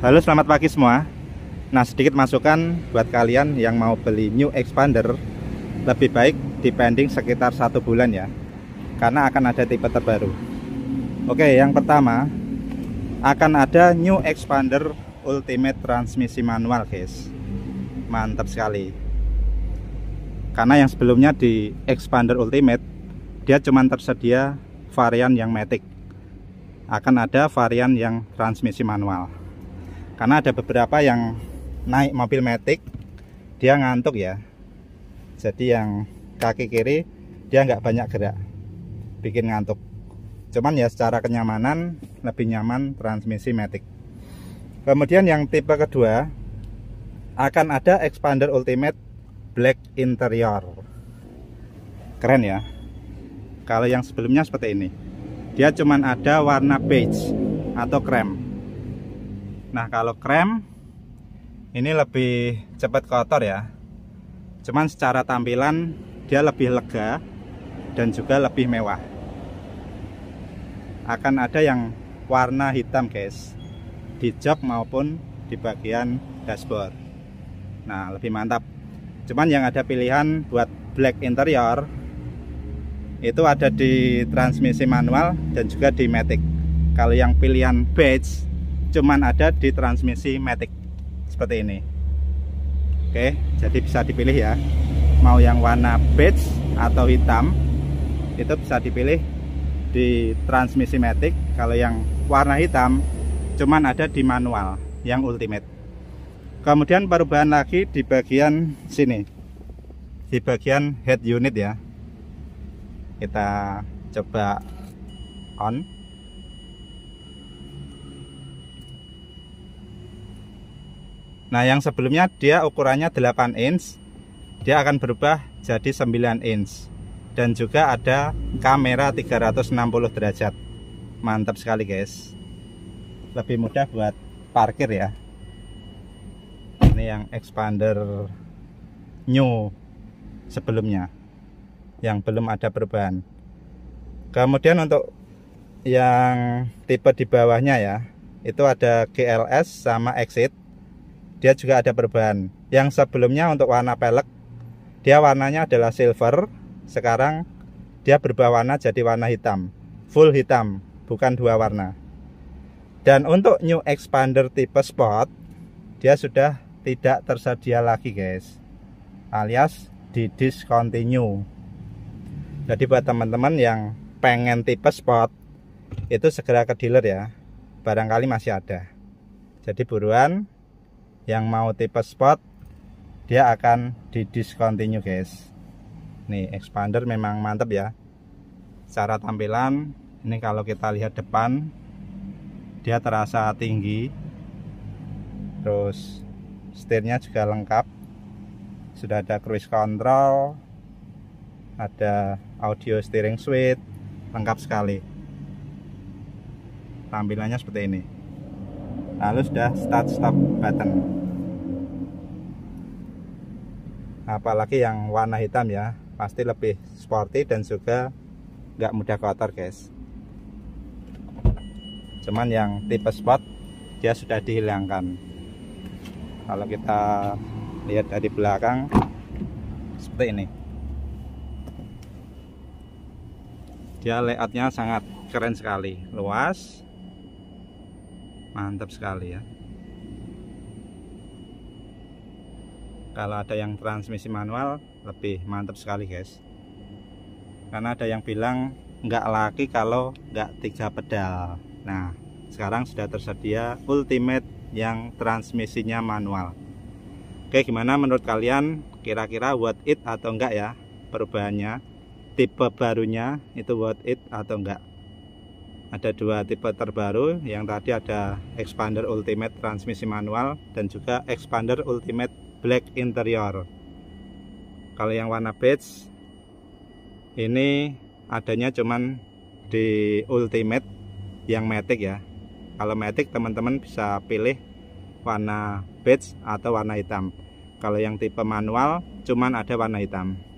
Halo selamat pagi semua Nah sedikit masukan buat kalian yang mau beli new expander Lebih baik dipending sekitar satu bulan ya Karena akan ada tipe terbaru Oke yang pertama Akan ada new expander ultimate transmisi manual guys Mantap sekali Karena yang sebelumnya di expander ultimate Dia cuma tersedia varian yang matic Akan ada varian yang transmisi manual karena ada beberapa yang naik mobil matic dia ngantuk ya jadi yang kaki kiri dia nggak banyak gerak bikin ngantuk cuman ya secara kenyamanan lebih nyaman transmisi matic kemudian yang tipe kedua akan ada expander ultimate black interior keren ya kalau yang sebelumnya seperti ini dia cuman ada warna beige atau krem Nah kalau krem ini lebih cepat kotor ya cuman secara tampilan dia lebih lega dan juga lebih mewah akan ada yang warna hitam guys di jok maupun di bagian dashboard nah lebih mantap cuman yang ada pilihan buat black interior itu ada di transmisi manual dan juga di matic kalau yang pilihan beige cuman ada di transmisi Matic seperti ini oke jadi bisa dipilih ya mau yang warna beige atau hitam itu bisa dipilih di transmisi Matic kalau yang warna hitam cuman ada di manual yang ultimate kemudian perubahan lagi di bagian sini di bagian head unit ya kita coba on Nah yang sebelumnya dia ukurannya 8 inch Dia akan berubah jadi 9 inch Dan juga ada kamera 360 derajat Mantap sekali guys Lebih mudah buat parkir ya Ini yang expander new sebelumnya Yang belum ada perubahan Kemudian untuk yang tipe di bawahnya ya Itu ada GLS sama exit dia juga ada perubahan. yang sebelumnya untuk warna pelek dia warnanya adalah silver sekarang dia berubah warna jadi warna hitam full hitam bukan dua warna dan untuk new expander tipe spot, dia sudah tidak tersedia lagi guys alias di discontinue jadi buat teman-teman yang pengen tipe spot itu segera ke dealer ya barangkali masih ada jadi buruan yang mau tipe spot, dia akan di discontinue guys nih expander memang mantep ya cara tampilan ini kalau kita lihat depan dia terasa tinggi terus setirnya juga lengkap sudah ada cruise control ada audio steering switch lengkap sekali tampilannya seperti ini lalu sudah start stop button apalagi yang warna hitam ya pasti lebih sporty dan juga nggak mudah kotor guys cuman yang tipe spot dia sudah dihilangkan kalau kita lihat dari belakang seperti ini dia layoutnya sangat keren sekali luas mantap sekali ya kalau ada yang transmisi manual lebih mantap sekali guys karena ada yang bilang nggak laki kalau nggak tiga pedal nah sekarang sudah tersedia ultimate yang transmisinya manual oke gimana menurut kalian kira-kira worth it atau enggak ya perubahannya tipe barunya itu worth it atau enggak ada dua tipe terbaru yang tadi ada expander ultimate transmisi manual dan juga expander ultimate black interior kalau yang warna beige ini adanya cuman di ultimate yang matic ya kalau matic teman-teman bisa pilih warna beige atau warna hitam kalau yang tipe manual cuman ada warna hitam